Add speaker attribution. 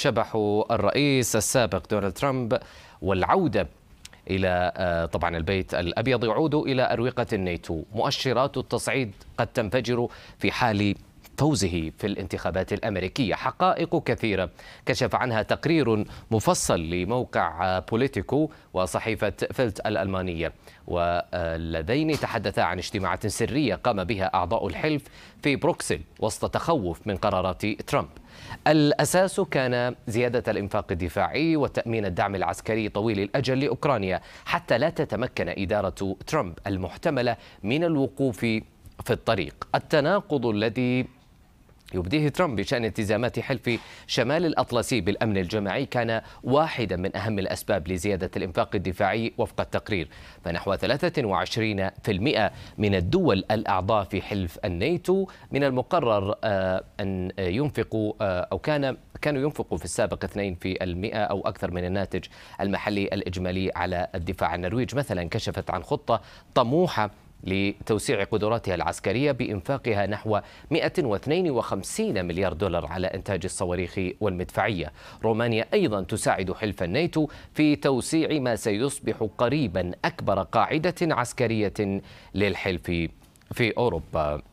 Speaker 1: شبح الرئيس السابق دونالد ترامب والعودة إلى آه، طبعا البيت الأبيض يعود إلى أروقة الناتو مؤشرات التصعيد قد تنفجر في حال فوزه في الانتخابات الامريكيه حقائق كثيره كشف عنها تقرير مفصل لموقع بوليتيكو وصحيفه فلت الالمانيه واللذين تحدثا عن اجتماعات سريه قام بها اعضاء الحلف في بروكسل وسط تخوف من قرارات ترامب الأساس كان زيادة الإنفاق الدفاعي وتأمين الدعم العسكري طويل الأجل لأوكرانيا حتى لا تتمكن إدارة ترامب المحتملة من الوقوف في الطريق التناقض الذي يبديه ترامب بشأن التزامات حلف شمال الأطلسي بالأمن الجماعي كان واحدا من أهم الأسباب لزيادة الإنفاق الدفاعي وفق التقرير فنحو 23% من الدول الأعضاء في حلف الناتو من المقرر آه، أن ينفقوا آه، أو كان كانوا ينفقوا في السابق 2% أو أكثر من الناتج المحلي الإجمالي على الدفاع النرويج مثلا كشفت عن خطة طموحة لتوسيع قدراتها العسكرية بإنفاقها نحو 152 مليار دولار على إنتاج الصواريخ والمدفعية رومانيا أيضا تساعد حلف الناتو في توسيع ما سيصبح قريبا أكبر قاعدة عسكرية للحلف في أوروبا